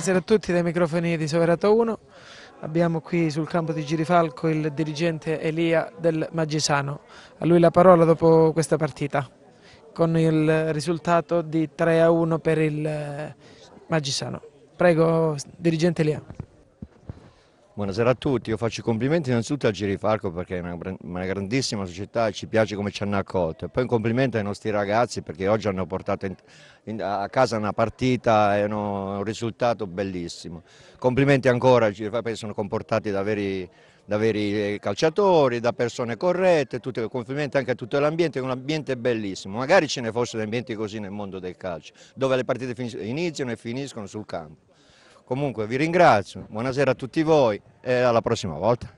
Buonasera a tutti dai microfoni di Soverato 1. Abbiamo qui sul campo di Girifalco il dirigente Elia del Magisano. A lui la parola dopo questa partita, con il risultato di 3 a 1 per il eh, Magisano. Prego, dirigente Elia. Buonasera a tutti, io faccio i complimenti innanzitutto a Girifalco perché è una, grandissima società, e ci piace come ci hanno accolto e poi un complimento ai nostri ragazzi perché oggi hanno portato in, in, a casa una partita e uno, un risultato bellissimo. Complimenti ancora a Girifalco perché sono comportati da veri, da veri eh, calciatori, da persone corrette, tutte, complimenti anche a tutto l'ambiente, è un ambiente bellissimo, magari ce ne fossero ambienti così nel mondo del calcio dove le partite iniziano e finiscono sul campo. Comunque vi ringrazio, buonasera a tutti voi e alla prossima volta.